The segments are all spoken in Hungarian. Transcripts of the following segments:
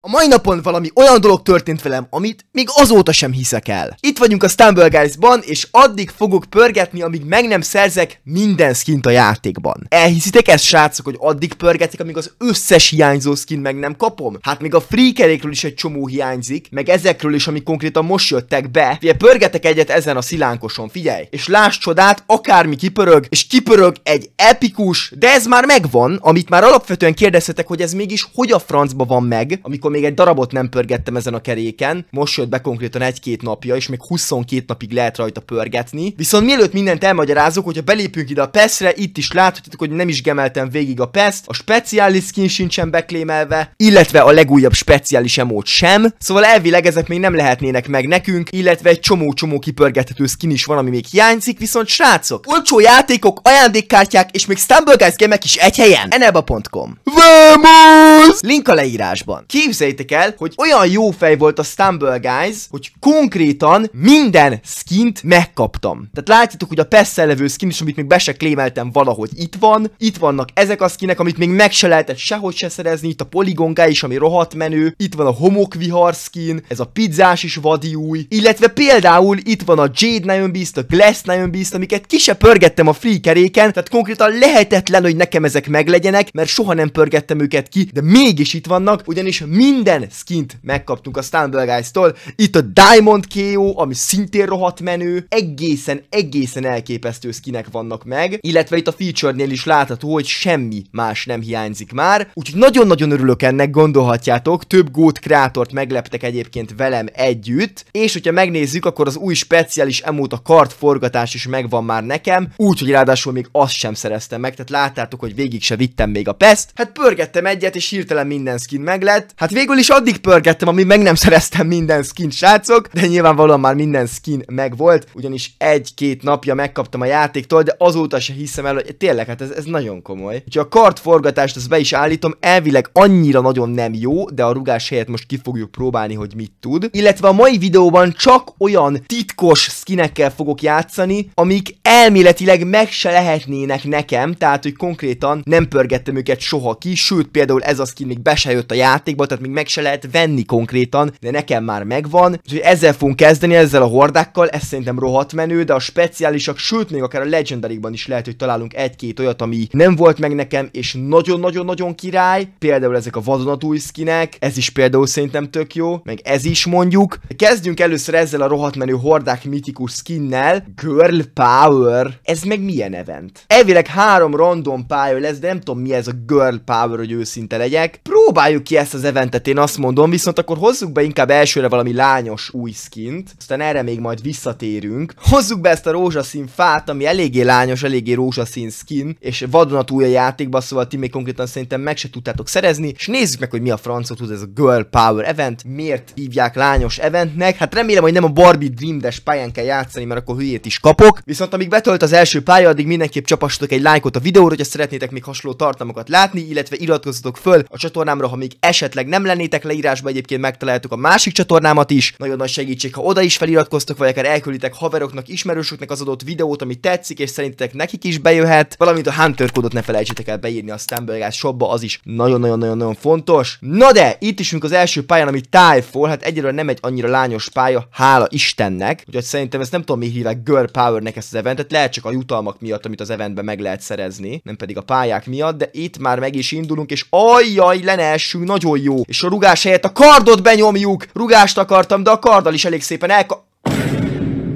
A mai napon valami olyan dolog történt velem, amit még azóta sem hiszek el. Itt vagyunk a Stumble Guys-ban, és addig fogok pörgetni, amíg meg nem szerzek minden skint a játékban. Elhiszitek ezt, srácok, hogy addig pörgetek, amíg az összes hiányzó skin meg nem kapom? Hát még a freakerékről is egy csomó hiányzik, meg ezekről is, amik konkrétan most jöttek be. Ugye pörgetek egyet ezen a szilánkoson, figyelj! És láss csodát, akármi kipörög, és kipörög egy epikus, de ez már megvan, amit már alapvetően kérdezhetek, hogy ez mégis hogy a francba van meg, amikor akkor még egy darabot nem pörgettem ezen a keréken, most jött be konkrétan egy-két napja, és még 22 napig lehet rajta pörgetni. Viszont mielőtt mindent elmagyarázok, hogyha belépünk ide a PESZ-re, itt is láthatjátok, hogy nem is gemeltem végig a PESZ-t, a speciális skin sincsen beklémelve, illetve a legújabb speciális emót sem, szóval elvileg ezek még nem lehetnének meg nekünk, illetve egy csomó-csomó kipörgethető skin is van, ami még hiányzik, viszont srácok, olcsó játékok, ajándékkártyák és még Stumble Guys gemek is egy helyen, eneba.com. Vamos! Link a leírásban. Keep Képzeljétek el, hogy olyan jó fej volt a Stumble Guys, hogy konkrétan minden skint megkaptam. Tehát látjátok, hogy a Pesszel levő skin is, amit még be se klémeltem valahogy itt van. Itt vannak ezek a skinek, amit még meg se lehetett sehogy se szerezni. Itt a Polygon Guy is, ami rohadt menő. Itt van a homokvihar skin, ez a pizzás is vadi új. Illetve például itt van a Jade Nine Beast, a Glass Nine Beast, amiket ki se pörgettem a free keréken, tehát konkrétan lehetetlen, hogy nekem ezek meglegyenek, mert soha nem pörgettem őket ki, de mégis itt vannak, ugyanis mi minden skint megkaptunk a Stumble Guys-tól. Itt a Diamond KO, ami szintén rohadt menő, egészen, egészen elképesztő skinek vannak meg, illetve itt a feature-nél is látható, hogy semmi más nem hiányzik már, úgyhogy nagyon-nagyon örülök ennek, gondolhatjátok, több gót krátort megleptek egyébként velem együtt, és hogyha megnézzük, akkor az új speciális emót a kart forgatás is megvan már nekem, úgyhogy ráadásul még azt sem szereztem meg, tehát láttátok, hogy végig se vittem még a peszt, hát pörgettem egyet, és hirtelen minden skin meglett, hát végül is addig pörgettem, amíg meg nem szereztem minden skin srácok, de nyilvánvalóan már minden skin megvolt, ugyanis egy-két napja megkaptam a játéktól, de azóta se hiszem el, hogy tényleg, hát ez, ez nagyon komoly. Úgyhogy a kart forgatást ezt be is állítom, elvileg annyira nagyon nem jó, de a rugás helyett most ki fogjuk próbálni, hogy mit tud. Illetve a mai videóban csak olyan titkos skinekkel fogok játszani, amik elméletileg meg se lehetnének nekem, tehát hogy konkrétan nem pörgettem őket soha ki, sőt például ez a skin még be se jött a játékba, tehát még meg se lehet venni konkrétan, de nekem már megvan. Úgyhogy ezzel fogunk kezdeni, ezzel a hordákkal, ez szerintem rohadt menő, de a speciálisak, sőt még akár a legendarikban is lehet, hogy találunk egy-két olyat, ami nem volt meg nekem, és nagyon-nagyon-nagyon király. Például ezek a vadonatúj skinek, ez is például szerintem tök jó, meg ez is mondjuk. Kezdjünk először ezzel a rohadt menő hordák mitikus skinnel, Girl Power. Ez meg milyen event? Elvileg három random pálya lesz, de nem tudom mi ez a Girl Power, hogy őszinte legyek. Próbáljuk ki ezt az eventet tehát én azt mondom, viszont akkor hozzuk be inkább elsőre valami lányos új skint, aztán erre még majd visszatérünk. Hozzuk be ezt a rózsaszín fát, ami eléggé lányos, eléggé rózsaszín skin, és vadonatúj a játékba, szóval ti még konkrétan szerintem meg se tudtátok szerezni, és nézzük meg, hogy mi a francot tud ez a Girl Power event, miért hívják lányos eventnek. Hát remélem, hogy nem a Barbie Dream Dash pályán kell játszani, mert akkor hülyét is kapok. Viszont amíg betölt az első pálya, addig mindenképp csapassatok egy lájkot a videóra, hogyha szeretnétek még hasonló tartalmakat látni, illetve iratkozzatok föl a csatornámra, ha még esetleg nem lennétek leírásban egyébként megtaláltuk a másik csatornámat is. Nagyon nagy segítség, ha oda is feliratkoztok, vagy akár elkülditek haveroknak, ismerősöknek az adott videót, ami tetszik, és szerintetek nekik is bejöhet. Valamint a Hunter kódot ne felejtsétek el beírni a Stambergás shopba, az is nagyon-nagyon-nagyon fontos. Na de, itt isünk az első pályán, ami Tiefall, hát egyelőre nem egy annyira lányos pálya, hála Istennek. Úgyhogy szerintem ezt nem tudom, mi hívják Girl Powernek ezt az eventet, lehet csak a jutalmak miatt, amit az eventben meg lehet szerezni, nem pedig a pályák miatt, de itt már meg is indulunk, és ajjaj, le nagyon jó. És és a rugás helyett a kardot benyomjuk! Rugást akartam, de a karddal is elég szépen elka...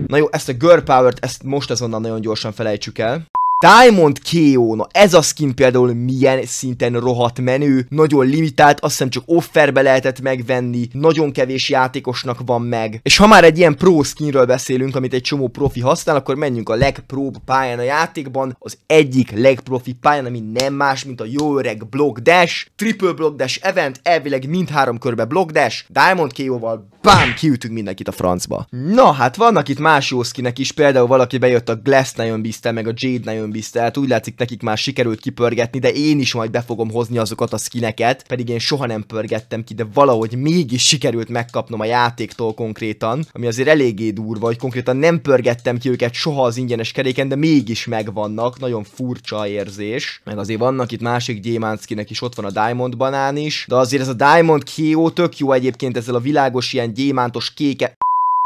Na jó, ezt a girl power-t, ezt most azonnal nagyon gyorsan felejtsük el. Diamond KO, na ez a skin például milyen szinten rohadt menő, nagyon limitált, azt hiszem csak offerbe lehetett megvenni, nagyon kevés játékosnak van meg. És ha már egy ilyen pro skinről beszélünk, amit egy csomó profi használ, akkor menjünk a legprobb pályán a játékban, az egyik legprofi pályán, ami nem más, mint a jó öreg Block Dash, Triple Block Dash Event, elvileg mindhárom körbe Block Dash, Diamond KO-val, bám, kiütünk mindenkit a francba. Na hát vannak itt más jó skinek is, például valaki bejött a Glass Nion meg a Jade Nion biztelt, úgy látszik nekik már sikerült kipörgetni, de én is majd be fogom hozni azokat a skineket, pedig én soha nem pörgettem ki, de valahogy mégis sikerült megkapnom a játéktól konkrétan, ami azért eléggé durva, hogy konkrétan nem pörgettem ki őket soha az ingyenes keréken, de mégis megvannak, nagyon furcsa érzés, meg azért vannak itt másik gyémánckinek is, ott van a Diamond banán is, de azért ez a Diamond Kio tök jó egyébként ezzel a világos ilyen gyémántos kéke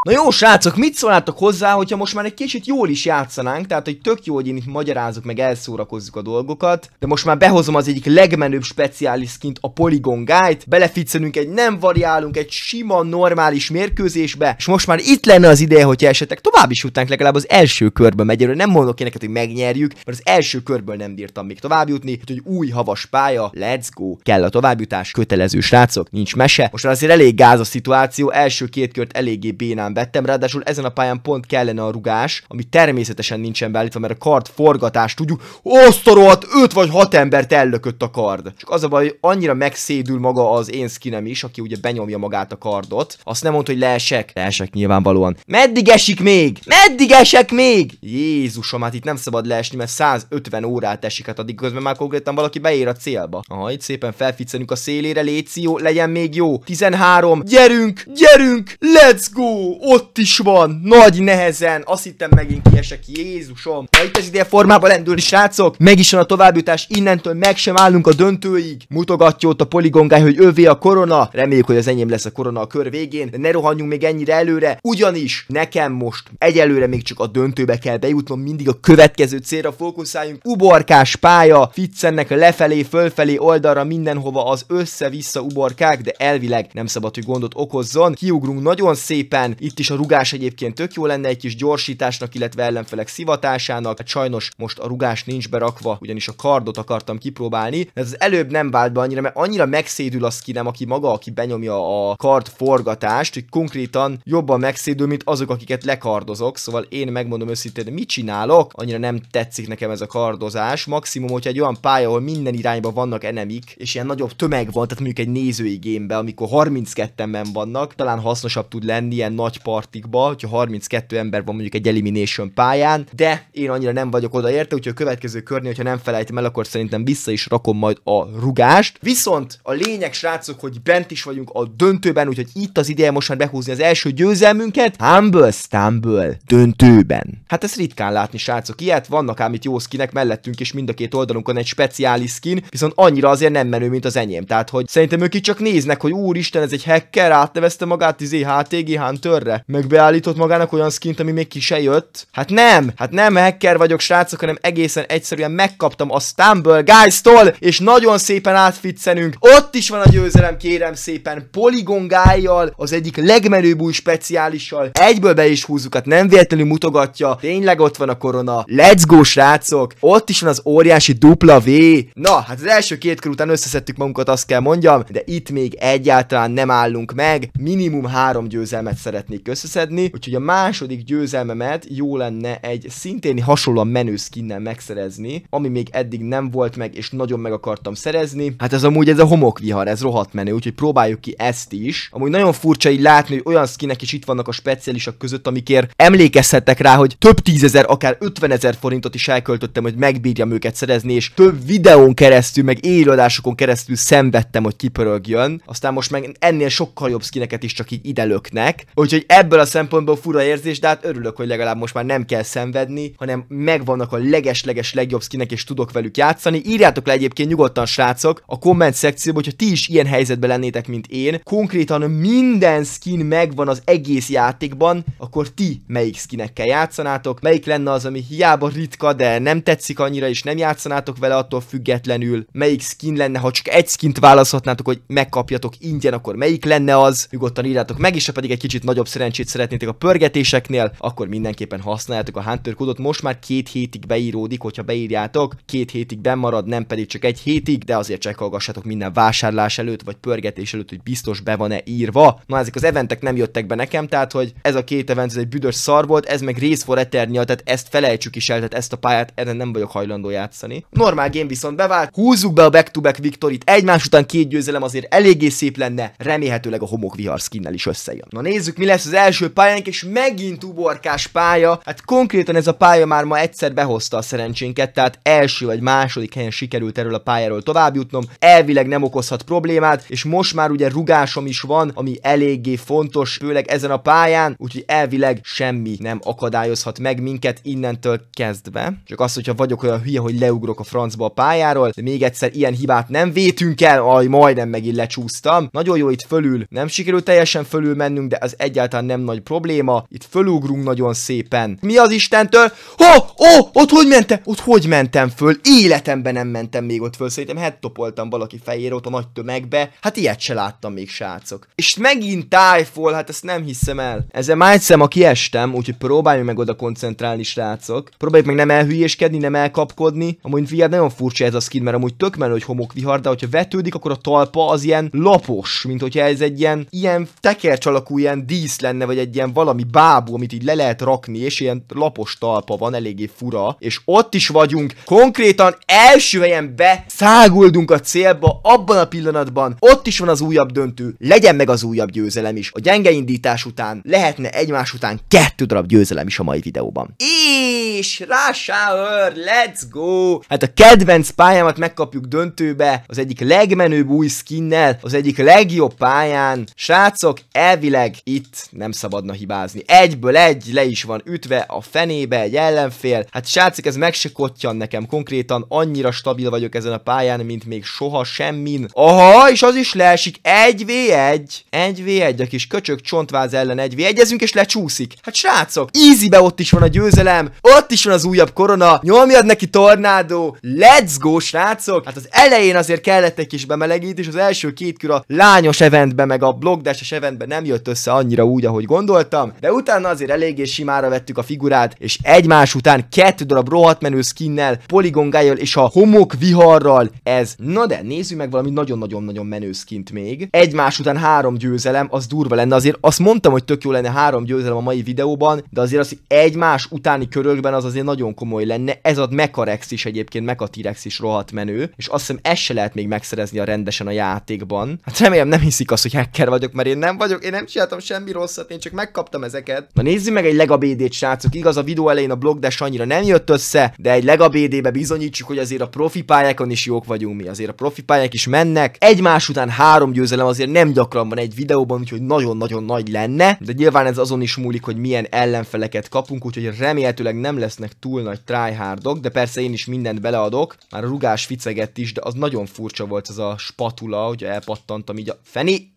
Na jó srácok, mit szólnátok hozzá, hogyha most már egy kicsit jól is játszanánk, tehát hogy tök jó, hogy én itt magyarázok, meg elszórakozzuk a dolgokat, de most már behozom az egyik legmenőbb speciális skint, a Polygon Guide, beleficcenünk egy nem variálunk, egy sima, normális mérkőzésbe, és most már itt lenne az ideje, hogyha esetleg tovább is jutnánk legalább az első körbe megyerő, nem mondok én neked, hogy megnyerjük, mert az első körből nem bírtam még tovább jutni, hogy új havas pálya, let's go, kell a továbbjutás, kötelező srácok, nincs mese, most már azért elég gáz a szituáció, első két kört eléggé bénán vettem, ráadásul ezen a pályán pont kellene a rugás, ami természetesen nincsen beállítva, mert a kard forgatást tudjuk. Osztorolt 5 vagy 6 embert ellökött a kard. Csak az a baj, hogy annyira megszédül maga az én skinem is, aki ugye benyomja magát a kardot. Azt nem mondta, hogy leesek. Leesek nyilvánvalóan. Meddig esik még? Meddig esek még? Jézusom, hát itt nem szabad leesni, mert 150 órát esik, hát addig közben már konkrétan valaki beér a célba. Aha, itt szépen felficcenünk a szélére, légy legyen még jó. 13, gyerünk, gyerünk, let's go! ott is van, nagy nehezen, azt hittem megint kiesek, Jézusom. Ha itt az ideje formában lendülni, srácok, meg is van a továbbjutás, innentől meg sem állunk a döntőig. Mutogatja ott a poligongány, hogy övé a korona, reméljük, hogy az enyém lesz a korona a kör végén, de ne rohanjunk még ennyire előre, ugyanis nekem most egyelőre még csak a döntőbe kell bejutnom, mindig a következő célra fókuszáljunk. Uborkás pálya, Ficcennek lefelé, fölfelé, oldalra, mindenhova az össze-vissza uborkák, de elvileg nem szabad, hogy gondot okozzon. Kiugrunk nagyon szépen, itt itt is a rugás egyébként tök jó lenne egy kis gyorsításnak, illetve ellenfelek szivatásának. Hát sajnos most a rugás nincs berakva, ugyanis a kardot akartam kipróbálni. Ez az előbb nem vált be annyira, mert annyira megszédül ki nem aki maga, aki benyomja a kard forgatást, hogy konkrétan jobban megszédül, mint azok, akiket lekardozok. Szóval én megmondom őszintén, mit csinálok, annyira nem tetszik nekem ez a kardozás. Maximum, hogyha egy olyan pálya, ahol minden irányba vannak enemik, és ilyen nagyobb tömeg van, tehát mondjuk egy nézői gémbe, amikor 32 ben vannak, talán hasznosabb tud lenni ilyen nagy nagy partikba, hogyha 32 ember van mondjuk egy elimination pályán, de én annyira nem vagyok oda érte, úgyhogy a következő körnél, hogyha nem felejtem el, akkor szerintem vissza is rakom majd a rugást. Viszont a lényeg, srácok, hogy bent is vagyunk a döntőben, úgyhogy itt az ideje most már behúzni az első győzelmünket. Humble Stumble döntőben. Hát ezt ritkán látni, srácok, ilyet vannak ám itt jó skinek mellettünk, és mind a két oldalunkon egy speciális skin, viszont annyira azért nem menő, mint az enyém. Tehát, hogy szerintem ők itt csak néznek, hogy úristen, ez egy hacker, átnevezte magát izé HTG Hunter évre. Meg beállított magának olyan skint, ami még ki se jött. Hát nem, hát nem hacker vagyok, srácok, hanem egészen egyszerűen megkaptam a Stumble Guys-tól, és nagyon szépen átficcenünk. Ott is van a győzelem, kérem szépen, Polygon guy az egyik legmenőbb új speciálissal. Egyből be is húzzuk, hát nem véletlenül mutogatja. Tényleg ott van a korona. Let's go, srácok! Ott is van az óriási dupla V. Na, hát az első két kör után összeszedtük magunkat, azt kell mondjam, de itt még egyáltalán nem állunk meg. Minimum három győzelmet szeretnék tudnék összeszedni, úgyhogy a második győzelmemet jó lenne egy szintén hasonlóan menő skinnel megszerezni, ami még eddig nem volt meg, és nagyon meg akartam szerezni. Hát ez amúgy ez a homokvihar, ez rohadt menő, úgyhogy próbáljuk ki ezt is. Amúgy nagyon furcsa így látni, hogy olyan skinek is itt vannak a speciálisak között, amikért emlékezhetek rá, hogy több tízezer, akár ötvenezer forintot is elköltöttem, hogy megbírjam őket szerezni, és több videón keresztül, meg élőadásokon keresztül szenvedtem, hogy kipörögjön. Aztán most meg ennél sokkal jobb skineket is csak így ide löknek. Úgyhogy ebből a szempontból fura érzés, de hát örülök, hogy legalább most már nem kell szenvedni, hanem megvannak a leges-leges legjobb skinek, és tudok velük játszani. Írjátok le egyébként nyugodtan, srácok, a komment szekcióban, hogyha ti is ilyen helyzetben lennétek, mint én, konkrétan minden skin megvan az egész játékban, akkor ti melyik skinekkel játszanátok, melyik lenne az, ami hiába ritka, de nem tetszik annyira, és nem játszanátok vele attól függetlenül, melyik skin lenne, ha csak egy skint választhatnátok, hogy megkapjatok ingyen, akkor melyik lenne az, nyugodtan írjátok meg, és ha pedig egy kicsit nagyobb szerencsét szeretnétek a pörgetéseknél, akkor mindenképpen használjátok a Hunter kódot. Most már két hétig beíródik, hogyha beírjátok, két hétig bemarad, nem pedig csak egy hétig, de azért csekkolgassatok minden vásárlás előtt, vagy pörgetés előtt, hogy biztos be van-e írva. Na, ezek az eventek nem jöttek be nekem, tehát hogy ez a két event ez egy büdös szar volt, ez meg rész for Eternia, tehát ezt felejtsük is el, tehát ezt a pályát erre nem vagyok hajlandó játszani. Normál game viszont bevált, húzzuk be a back-to-back -back egymás után két győzelem azért eléggé szép lenne, remélhetőleg a homokvihar skinnel is összejön. Na nézzük, mi lesz az első pályánk, és megint uborkás pálya. Hát konkrétan ez a pálya már ma egyszer behozta a szerencsénket, tehát első vagy második helyen sikerült erről a pályáról jutnom. Elvileg nem okozhat problémát, és most már ugye rugásom is van, ami eléggé fontos, főleg ezen a pályán, úgyhogy elvileg semmi nem akadályozhat meg minket innentől kezdve. Csak az, hogyha vagyok olyan hülye, hogy leugrok a francba a pályáról, de még egyszer ilyen hibát nem vétünk el, aj, majdnem megint lecsúsztam. Nagyon jó itt fölül, nem sikerült teljesen fölül mennünk, de az egyáltalán egyáltalán nem nagy probléma. Itt fölugrunk nagyon szépen. Mi az Istentől? Ho! Oh, Ó! Oh, ott hogy mentem? Ott hogy mentem föl? Életemben nem mentem még ott föl. Szerintem hettopoltam valaki fejére ott a nagy tömegbe. Hát ilyet se láttam még, srácok. És megint tájfol, hát ezt nem hiszem el. Ezzel már egyszer ma kiestem, úgyhogy próbálj meg oda koncentrálni, srácok. Próbáljuk meg nem elhülyéskedni, nem elkapkodni. Amúgy VR nagyon furcsa ez a skin, mert amúgy tök menő, hogy homokvihar, de hogyha vetődik, akkor a talpa az ilyen lapos, mint hogyha ez egy ilyen, ilyen tekercs alakú, ilyen dísz lenne, vagy egy ilyen valami bábú, amit így le lehet rakni, és ilyen lapos talpa van, eléggé fura, és ott is vagyunk, konkrétan első helyen be száguldunk a célba, abban a pillanatban, ott is van az újabb döntő, legyen meg az újabb győzelem is. A gyenge indítás után lehetne egymás után kettő darab győzelem is a mai videóban és Rush Hour, let's go! Hát a kedvenc pályámat megkapjuk döntőbe, az egyik legmenőbb új skinnel, az egyik legjobb pályán. Srácok, elvileg itt nem szabadna hibázni. Egyből egy le is van ütve a fenébe egy ellenfél. Hát srácok, ez meg se nekem konkrétan, annyira stabil vagyok ezen a pályán, mint még soha semmin. Aha, és az is leesik, 1v1. 1v1, a kis köcsök csontváz ellen 1v1-ezünk, és lecsúszik. Hát srácok, easy be ott is van a győzelem, ott is van az újabb korona, nyomjad neki tornádó, let's go srácok! Hát az elején azért kellett egy kis bemelegítés, az első két kör a lányos eventbe meg a blogdásos eventbe nem jött össze annyira úgy, ahogy gondoltam, de utána azért eléggé simára vettük a figurát, és egymás után kettő darab rohadt menő skinnel, poligongájjal és a homok viharral, ez, na de nézzük meg valami nagyon-nagyon-nagyon menő skint még. Egymás után három győzelem, az durva lenne, azért azt mondtam, hogy tök jó lenne három győzelem a mai videóban, de azért az, hogy egymás utáni körökben az azért nagyon komoly lenne. Ez a Mekarex is egyébként, Mekatirex is rohadt menő, és azt hiszem ezt se lehet még megszerezni a rendesen a játékban. Hát remélem nem hiszik azt, hogy hacker vagyok, mert én nem vagyok, én nem csináltam semmi rosszat, én csak megkaptam ezeket. Na nézzük meg egy legabédét, srácok. Igaz, a videó elején a blog de annyira nem jött össze, de egy legabédébe bizonyítsuk, hogy azért a profi pályákon is jók vagyunk mi, azért a profi pályák is mennek. Egymás után három győzelem azért nem gyakran van egy videóban, úgyhogy nagyon-nagyon nagy lenne, de nyilván ez azon is múlik, hogy milyen ellenfeleket kapunk, úgyhogy remélem remélhetőleg nem lesznek túl nagy tryhardok, de persze én is mindent beleadok, már a rugás ficegett is, de az nagyon furcsa volt ez a spatula, hogy elpattantam így a... Feni!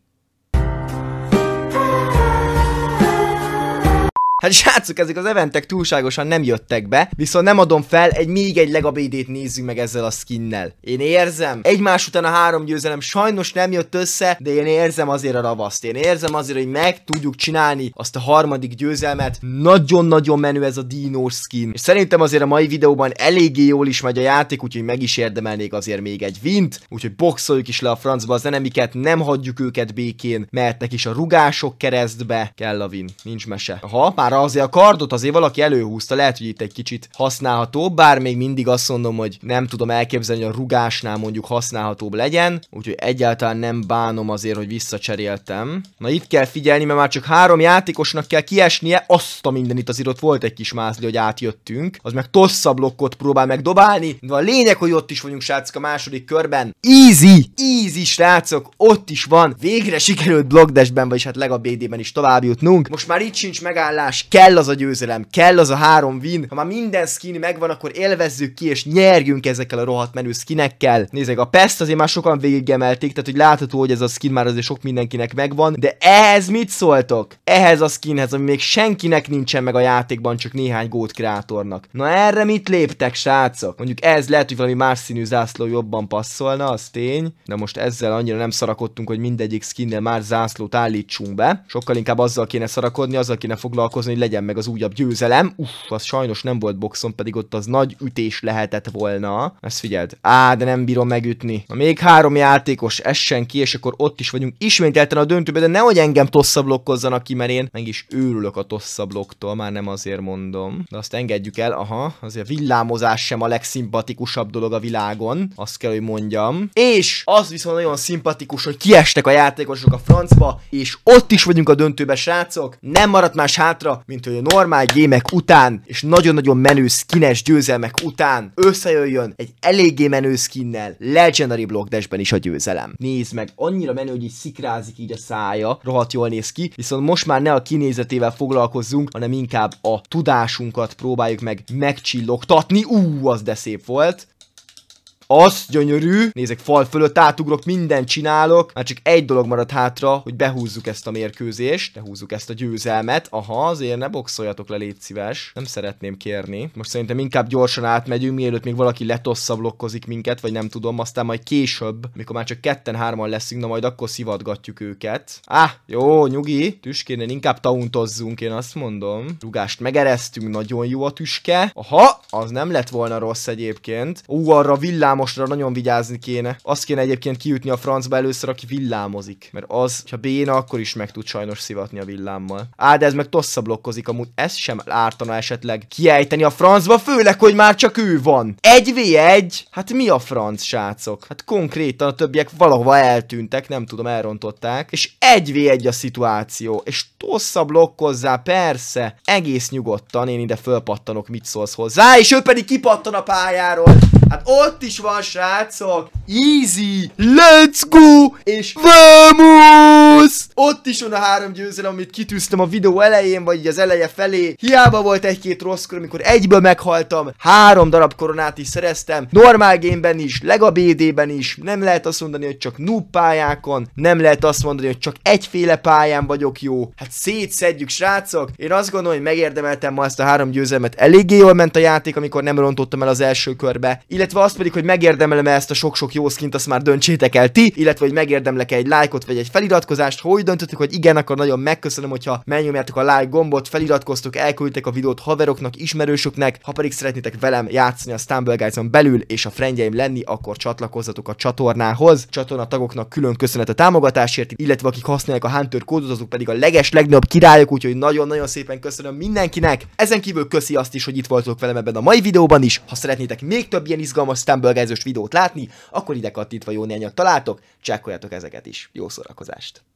Hát srácok, ezek az eventek túlságosan nem jöttek be, viszont nem adom fel, egy még egy legabédét nézzük meg ezzel a skinnel. Én érzem, egymás után a három győzelem sajnos nem jött össze, de én érzem azért a ravaszt. Én érzem azért, hogy meg tudjuk csinálni azt a harmadik győzelmet. Nagyon-nagyon menő ez a Dino skin. És szerintem azért a mai videóban eléggé jól is megy a játék, úgyhogy meg is érdemelnék azért még egy vint, úgyhogy boxoljuk is le a francba az enemiket, nem hagyjuk őket békén, mert is a rugások keresztbe kell a win. Nincs mese. Aha, pár számára azért a kardot azért valaki előhúzta, lehet, hogy itt egy kicsit használható, bár még mindig azt mondom, hogy nem tudom elképzelni, hogy a rugásnál mondjuk használhatóbb legyen, úgyhogy egyáltalán nem bánom azért, hogy visszacseréltem. Na itt kell figyelni, mert már csak három játékosnak kell kiesnie, azt a mindenit azért ott volt egy kis mázli, hogy átjöttünk. Az meg tossza blokkot próbál megdobálni, de a lényeg, hogy ott is vagyunk srácok a második körben. Easy! Easy srácok, ott is van. Végre sikerült blogdesben vagyis hát legalább BD-ben is tovább jutnunk. Most már itt sincs megállás támadás, kell az a győzelem, kell az a három win. Ha már minden skin megvan, akkor élvezzük ki, és nyerjünk ezekkel a rohadt menő skinekkel. Nézzék, a Pest azért már sokan végigemelték, tehát hogy látható, hogy ez a skin már azért sok mindenkinek megvan, de ehhez mit szóltok? Ehhez a skinhez, ami még senkinek nincsen meg a játékban, csak néhány gót kreátornak. Na erre mit léptek, srácok? Mondjuk ez lehet, hogy valami más színű zászló jobban passzolna, az tény, de most ezzel annyira nem szarakodtunk, hogy mindegyik skinnel már zászlót állítsunk be. Sokkal inkább azzal kéne szarakodni, azzal kéne foglalkozni, dolgozni, hogy legyen meg az újabb győzelem. Uff, az sajnos nem volt boxon, pedig ott az nagy ütés lehetett volna. Ezt figyeld. Á, de nem bírom megütni. Na, még három játékos essen ki, és akkor ott is vagyunk ismételten a döntőben, de nehogy engem blokkozzanak ki, mert én meg is őrülök a blokktól, már nem azért mondom. De azt engedjük el, aha, azért villámozás sem a legszimpatikusabb dolog a világon, azt kell, hogy mondjam. És az viszont nagyon szimpatikus, hogy kiestek a játékosok a francba, és ott is vagyunk a döntőbe, srácok. Nem maradt más hátra, mint hogy a normál gémek után, és nagyon-nagyon menő skines győzelmek után összejöjjön egy eléggé menő skinnel Legendary Block Dashben is a győzelem. Nézd meg, annyira menő, hogy így szikrázik így a szája, rohadt jól néz ki, viszont most már ne a kinézetével foglalkozzunk, hanem inkább a tudásunkat próbáljuk meg megcsillogtatni. Ú, az de szép volt. Az gyönyörű. Nézek fal fölött, átugrok, mindent csinálok. Már csak egy dolog maradt hátra, hogy behúzzuk ezt a mérkőzést, behúzzuk ezt a győzelmet. Aha, azért ne boxoljatok le, légy szíves. Nem szeretném kérni. Most szerintem inkább gyorsan átmegyünk, mielőtt még valaki letossza blokkozik minket, vagy nem tudom, aztán majd később, mikor már csak ketten-hárman leszünk, na majd akkor szivatgatjuk őket. Á, ah, jó, nyugi, tüskéne inkább tauntozzunk, én azt mondom. Rugást megeresztünk, nagyon jó a tüske. Aha, az nem lett volna rossz egyébként. Ú, arra villám villámosra nagyon vigyázni kéne. Azt kéne egyébként kiütni a francba először, aki villámozik. Mert az, ha béna, akkor is meg tud sajnos szivatni a villámmal. Á, de ez meg tossza blokkozik, amúgy ez sem ártana esetleg kiejteni a francba, főleg, hogy már csak ő van. Egy v egy. Hát mi a franc, srácok? Hát konkrétan a többiek valahova eltűntek, nem tudom, elrontották. És egy v egy a szituáció. És tossza blokkozzá, persze. Egész nyugodtan én ide fölpattanok, mit szólsz hozzá. És ő pedig kipattan a pályáról. Hát ott is van van, szóval, srácok! Easy! Let's go! És vamos! Ott is van a három győzelem, amit kitűztem a videó elején, vagy az eleje felé. Hiába volt egy-két rossz kor, amikor egyből meghaltam, három darab koronát is szereztem. Normál gameben is, lega BD-ben is, nem lehet azt mondani, hogy csak noob pályákon, nem lehet azt mondani, hogy csak egyféle pályán vagyok jó. Hát szétszedjük, srácok! Én azt gondolom, hogy megérdemeltem ma ezt a három győzelmet. Eléggé jól ment a játék, amikor nem rontottam el az első körbe. Illetve azt pedig, hogy meg megérdemelem e ezt a sok-sok jó skint, azt már döntsétek el ti, illetve hogy megérdemlek-e egy lájkot vagy egy feliratkozást. Ha úgy döntöttük, hogy igen, akkor nagyon megköszönöm, hogyha megnyomjátok a like gombot, feliratkoztok, elküldtek a videót haveroknak, ismerősöknek, ha pedig szeretnétek velem játszani a Stumble guys belül és a friendjeim lenni, akkor csatlakozzatok a csatornához. Csatorna tagoknak külön köszönet a támogatásért, illetve akik használják a Hunter kódot, azok pedig a leges legnagyobb királyok, úgyhogy nagyon-nagyon szépen köszönöm mindenkinek. Ezen kívül köszi azt is, hogy itt voltok velem ebben a mai videóban is. Ha szeretnétek még több ilyen izgalmas Stumble vágányzós videót látni, akkor ide kattintva jó néhányat találtok, csekkoljatok ezeket is. Jó szórakozást!